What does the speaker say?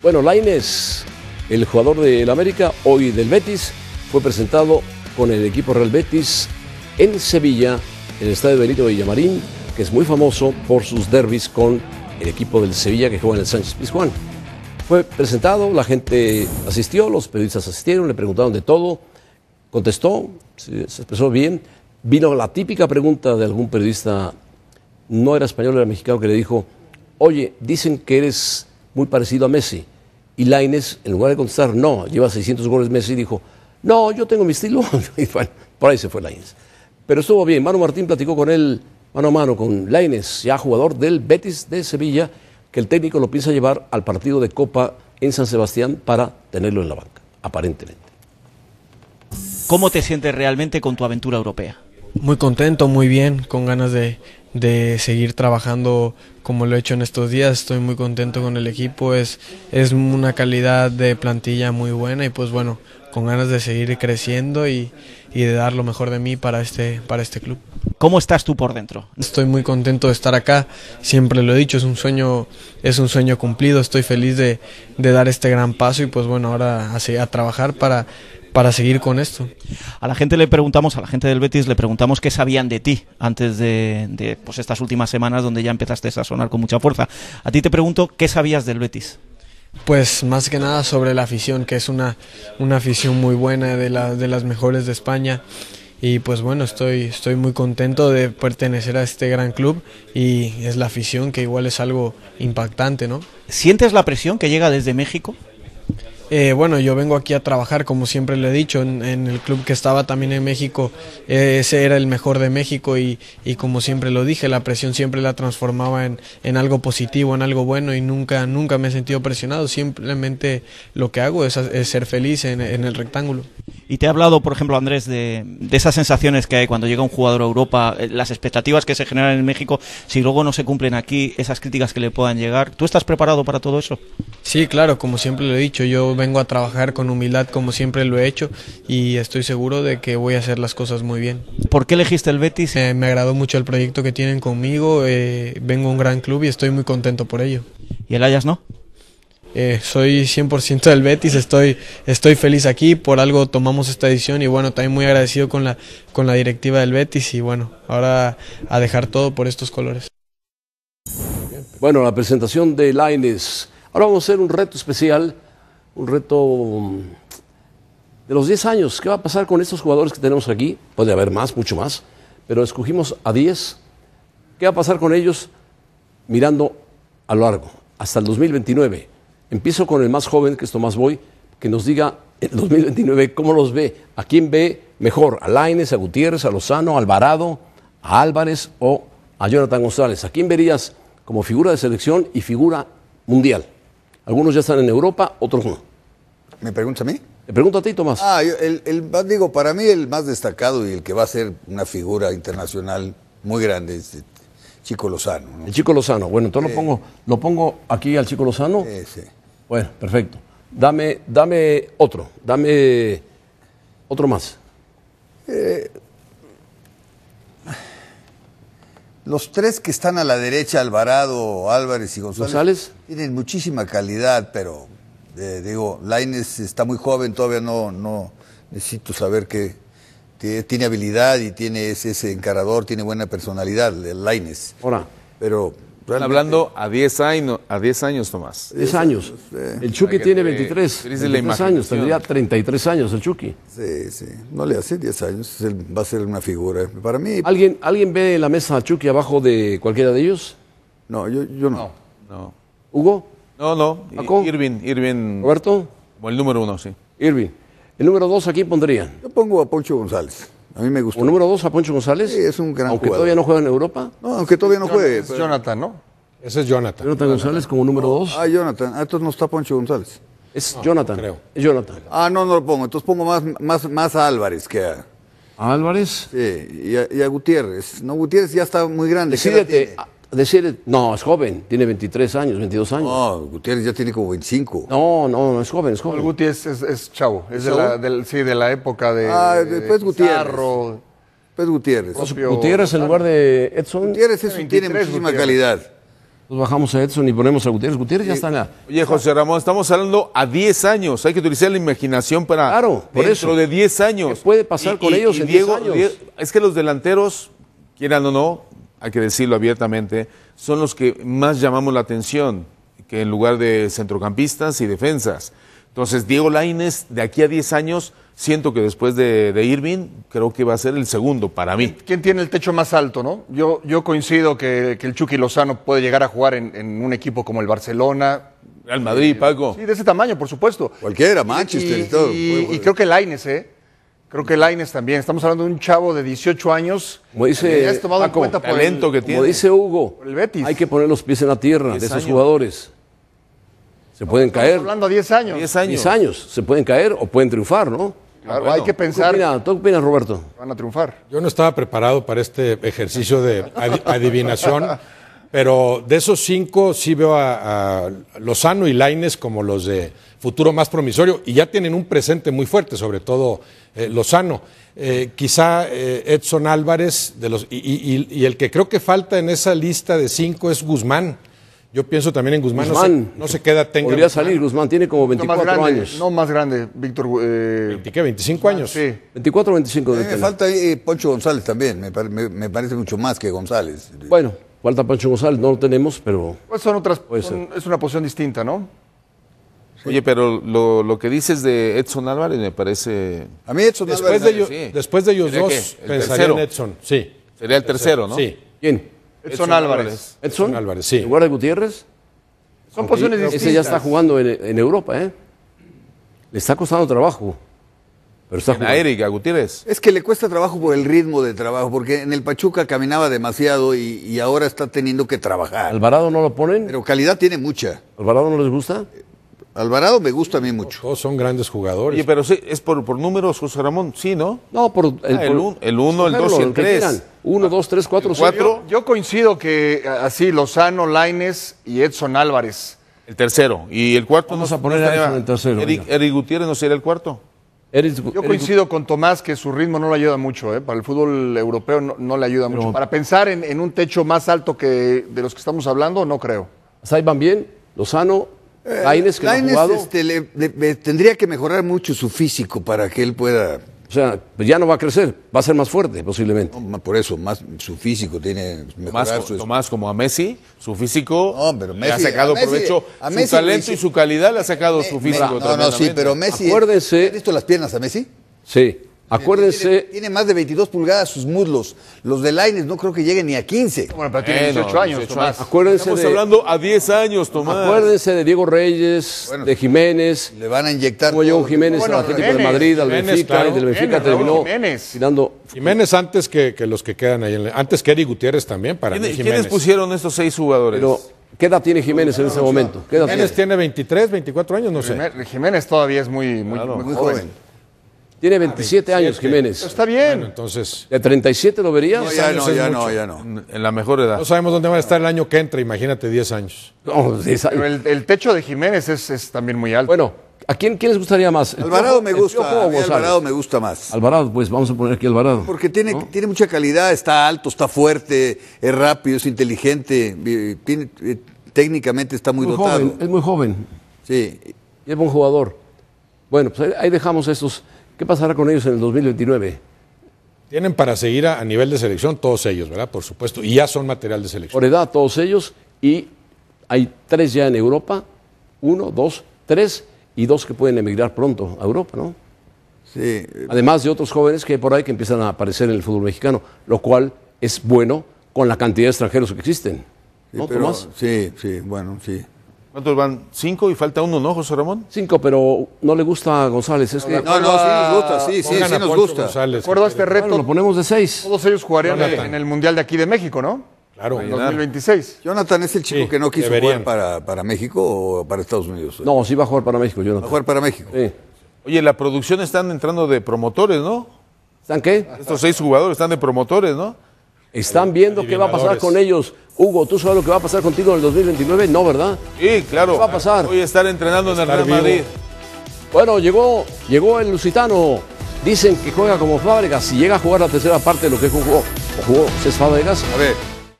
Bueno, Laines, el jugador del América, hoy del Betis, fue presentado con el equipo Real Betis en Sevilla, en el estadio Benito Villamarín, que es muy famoso por sus derbis con el equipo del Sevilla que juega en el Sánchez Pizjuán. Fue presentado, la gente asistió, los periodistas asistieron, le preguntaron de todo, contestó, se expresó bien. Vino la típica pregunta de algún periodista, no era español, era mexicano, que le dijo, oye, dicen que eres muy parecido a Messi. Y Laines, en lugar de contestar, no, lleva 600 goles Messi, dijo, no, yo tengo mi estilo. y bueno, por ahí se fue Laines. Pero estuvo bien. Manu Martín platicó con él mano a mano, con Laines, ya jugador del Betis de Sevilla, que el técnico lo piensa llevar al partido de Copa en San Sebastián para tenerlo en la banca, aparentemente. ¿Cómo te sientes realmente con tu aventura europea? Muy contento, muy bien, con ganas de, de seguir trabajando como lo he hecho en estos días. Estoy muy contento con el equipo, es, es una calidad de plantilla muy buena y pues bueno, con ganas de seguir creciendo y, y de dar lo mejor de mí para este, para este club. ¿Cómo estás tú por dentro? Estoy muy contento de estar acá, siempre lo he dicho, es un sueño, es un sueño cumplido, estoy feliz de, de dar este gran paso y pues bueno, ahora a, a trabajar para, para seguir con esto. A la gente le preguntamos, a la gente del Betis le preguntamos qué sabían de ti antes de, de pues estas últimas semanas donde ya empezaste a sonar con mucha fuerza. A ti te pregunto, ¿qué sabías del Betis? Pues más que nada sobre la afición, que es una, una afición muy buena, de, la, de las mejores de España. Y pues bueno, estoy, estoy muy contento de pertenecer a este gran club y es la afición que igual es algo impactante, ¿no? ¿Sientes la presión que llega desde México? Eh, bueno, yo vengo aquí a trabajar, como siempre le he dicho, en, el club que estaba también en México, eh, ese era el mejor de México y, como siempre lo dije, la presión siempre la transformaba en, algo positivo, en algo bueno y nunca, nunca me he sentido presionado, simplemente lo que hago es, ser feliz en, el rectángulo. Y te he hablado, por ejemplo, Andrés, de, de, esas sensaciones que hay cuando llega un jugador a Europa, eh, las expectativas que se generan en México, si luego no se cumplen aquí, esas críticas que le puedan llegar, ¿tú estás preparado para todo eso? Sí, claro, como siempre lo he dicho, yo vengo a trabajar con humildad como siempre lo he hecho y estoy seguro de que voy a hacer las cosas muy bien. ¿Por qué elegiste el Betis? Eh, me agradó mucho el proyecto que tienen conmigo, eh, vengo a un gran club y estoy muy contento por ello. ¿Y el Ayas no? Eh, soy 100% del Betis, estoy, estoy feliz aquí, por algo tomamos esta decisión y bueno, también muy agradecido con la, con la directiva del Betis y bueno, ahora a dejar todo por estos colores. Bueno, la presentación de Laines. Ahora vamos a hacer un reto especial un reto mm, de los 10 años. ¿Qué va a pasar con estos jugadores que tenemos aquí? Puede haber más, mucho más, pero escogimos a 10. ¿Qué va a pasar con ellos mirando a lo largo, hasta el 2029? Empiezo con el más joven, que es Tomás Boy, que nos diga en 2029 cómo los ve, a quién ve mejor, a Laines, a Gutiérrez, a Lozano, a Alvarado, a Álvarez o a Jonathan González. ¿A quién verías como figura de selección y figura mundial? Algunos ya están en Europa, otros no. ¿Me preguntas a mí? Me pregunto a ti, Tomás. Ah, el, el, digo, para mí el más destacado y el que va a ser una figura internacional muy grande es Chico Lozano. El Chico Lozano. Bueno, entonces lo, pongo, lo pongo aquí al Chico Lozano. Sí, sí. Bueno, perfecto. Dame, dame otro, dame otro más. Eh, los tres que están a la derecha, Alvarado, Álvarez y González, González, tienen muchísima calidad, pero eh, digo, Laines está muy joven, todavía no, no necesito saber que tiene habilidad y tiene ese, encarador, tiene buena personalidad, Laines. Ahora. Pero Están hablando a 10 años, a 10 años, Tomás. 10 años. El Chucky tiene 23. años, tendría 33 años el Chucky. Sí, sí. No le hace 10 años, va a ser una figura. Para mí. ¿Alguien, ¿alguien ve la mesa a Chucky abajo de cualquiera de ellos? No, yo, yo No. no. ¿Hugo? No, no. Irving, Irving. ¿Roberto? el número uno, sí. Irving. El número dos, aquí pondría? Yo pongo a Poncho González. A mí me gusta. ¿O número dos a Poncho González? Sí, es un gran jugador. ¿Aunque todavía no juega en Europa? No, aunque todavía no juegue. Es Jonathan, ¿no? Ese es Jonathan. ¿Jonathan González como número dos? Ah, Jonathan. Ah, entonces no está Poncho González. Es Jonathan. creo. Es Jonathan. Ah, no, no lo pongo. Entonces pongo más, más, más a Álvarez que a... ¿A Álvarez? Sí, y a, y Gutiérrez. No, Gutiérrez ya está muy grande. Decídete, decir, no, es joven, tiene 23 años, 22 años. No, Gutiérrez ya tiene como 25. No, no, no es joven, es joven. El es, chavo, es de la, sí, de la época de. Ah, después Gutiérrez. Gutiérrez. Pues, Gutiérrez en lugar de Edson. Gutiérrez es, tiene muchísima calidad. Nos bajamos a Edson y ponemos a Gutiérrez. Gutiérrez ya está en la. Oye, José Ramón, estamos hablando a 10 años. Hay que utilizar la imaginación para. Claro, por dentro eso. de 10 años. ¿Qué puede pasar con ellos en 10 años? Es que los delanteros, quieran o no, hay que decirlo abiertamente, son los que más llamamos la atención, que en lugar de centrocampistas y defensas. Entonces, Diego Laines, de aquí a 10 años, siento que después de, Irving, creo que va a ser el segundo para mí. ¿Quién tiene el techo más alto, no? Yo, yo coincido que, que el Chucky Lozano puede llegar a jugar en, un equipo como el Barcelona. El Madrid, eh, Paco. Sí, de ese tamaño, por supuesto. Cualquiera, Manchester y, todo. Y, y creo que Laines, ¿eh? Creo que Laines también. Estamos hablando de un chavo de 18 años. Como dice, dice Hugo, hay que poner los pies en la tierra de esos jugadores. Se pueden caer. Estamos hablando de 10 años. 10 años. Se pueden caer o pueden triunfar, ¿no? Claro, hay que pensar. ¿Tú opinas, Roberto? Van a triunfar. Yo no estaba preparado para este ejercicio de adivinación. Pero de esos cinco sí veo a, Lozano y Laines como los de futuro más promisorio y ya tienen un presente muy fuerte, sobre todo eh, Lozano. Eh, quizá eh, Edson Álvarez de los, y, el que creo que falta en esa lista de cinco es Guzmán. Yo pienso también en Guzmán. Guzmán no, se, queda tenga. Podría salir Guzmán, tiene como 24 años. No más grande, Víctor. 25 años. Sí. 24 o 25. me falta ahí Poncho González también. me, parece mucho más que González. Bueno, Falta Pancho González, no lo tenemos, pero. Pues son otras. es una posición distinta, ¿no? Oye, pero lo, lo, que dices de Edson Álvarez me parece. A mí Edson después Álvarez. De Después de ellos dos, pensaría en Edson. Sí. Sería el tercero, ¿no? Sí. ¿Quién? Edson, Álvarez. Edson, Álvarez, sí. ¿En lugar de Gutiérrez? Son posiciones distintas. Ese ya está jugando en, en Europa, ¿eh? Le está costando trabajo. Pero Gutiérrez. Es que le cuesta trabajo por el ritmo de trabajo, porque en el Pachuca caminaba demasiado y, ahora está teniendo que trabajar. ¿Alvarado no lo ponen? Pero calidad tiene mucha. ¿Alvarado no les gusta? Eh, Alvarado me gusta a mí mucho. son grandes jugadores. pero sí, es por, números, José Ramón, sí, ¿no? No, por el 1, ah, el el, uno, el dos y el 3. 1, 2, 3, 4, Yo coincido que eh, así Lozano, Laines y Edson Álvarez. El tercero. Y el cuarto. Vamos a poner no a el tercero. Eric Gutiérrez no sería el cuarto. Yo coincido con Tomás que su ritmo no le ayuda mucho, ¿eh? para el fútbol europeo no, le ayuda mucho. Para pensar en, un techo más alto que de los que estamos hablando, no creo. van bien, Lozano, eh, Laines, que Lainez, ha jugado. Este, tendría que mejorar mucho su físico para que él pueda o sea, pues ya no va a crecer, va a ser más fuerte posiblemente. por eso, más su físico tiene mejorar Más como a Messi, su físico no, pero Messi, le ha sacado provecho, su talento y su calidad le ha sacado su físico. no, no, sí, pero Messi... Acuérdense... ¿Has visto las piernas a Messi? Sí. Acuérdense. Tiene, más de 22 pulgadas sus muslos. Los de Laines no creo que lleguen ni a 15. Bueno, pero tiene 18 años, Tomás. Acuérdense Estamos hablando a 10 años, Tomás. Acuérdense de Diego Reyes, de Jiménez. Le van a inyectar. Como llegó Jiménez bueno, al Atlético de Madrid, al Benfica, y del Benfica terminó Jiménez. Jiménez antes que, los que quedan ahí. antes que Eric Gutiérrez también, para Jiménez. ¿Quiénes pusieron estos seis jugadores? ¿Qué edad tiene Jiménez en ese momento? Jiménez tiene? 23, 24 años, no sé. Jiménez todavía es muy, muy, joven. Tiene 27 años Jiménez. Está bien. entonces. ¿De 37 lo verías? No, ya no, ya no, ya no. En la mejor edad. No sabemos dónde va a estar el año que entra, imagínate 10 años. el, techo de Jiménez es, también muy alto. Bueno, ¿a quién, quién les gustaría más? Alvarado me gusta. Alvarado me gusta más. Alvarado, pues vamos a poner aquí Alvarado. Porque tiene, tiene mucha calidad, está alto, está fuerte, es rápido, es inteligente, eh, técnicamente está muy, dotado. es muy joven. Sí. Y es buen jugador. Bueno, pues ahí dejamos estos. ¿Qué pasará con ellos en el 2029? Tienen para seguir a, nivel de selección todos ellos, ¿verdad? Por supuesto, y ya son material de selección. Por edad todos ellos, y hay tres ya en Europa, uno, dos, tres, y dos que pueden emigrar pronto a Europa, ¿no? Sí. Además de otros jóvenes que hay por ahí que empiezan a aparecer en el fútbol mexicano, lo cual es bueno con la cantidad de extranjeros que existen. ¿No, Tomás? Sí, sí, bueno, sí. ¿Cuántos van? ¿Cinco y falta uno, no, José Ramón? Cinco, pero no le gusta a González. Es que... No, no, sí nos gusta, sí, sí, sí nos gusta. este reto. lo ponemos de seis. Todos ellos jugarían en el Mundial de aquí de México, ¿no? Claro. En 2026. Jonathan es el chico que no quiso jugar para, para, México o para Estados Unidos. No, sí va a jugar para México, Jonathan. Va a jugar para México. Sí. Oye, la producción están entrando de promotores, ¿no? ¿Están qué? Estos seis jugadores están de promotores, ¿no? Están viendo qué va a pasar con ellos. Hugo, ¿tú sabes lo que va a pasar contigo en el 2029? No, ¿verdad? Sí, claro. ¿Qué va a pasar? Voy a estar entrenando en el Real Madrid. Bueno, llegó, llegó el Lusitano. Dicen que juega como Fábregas. Si llega a jugar la tercera parte de lo que jugó, jugó de Fábregas, a ver.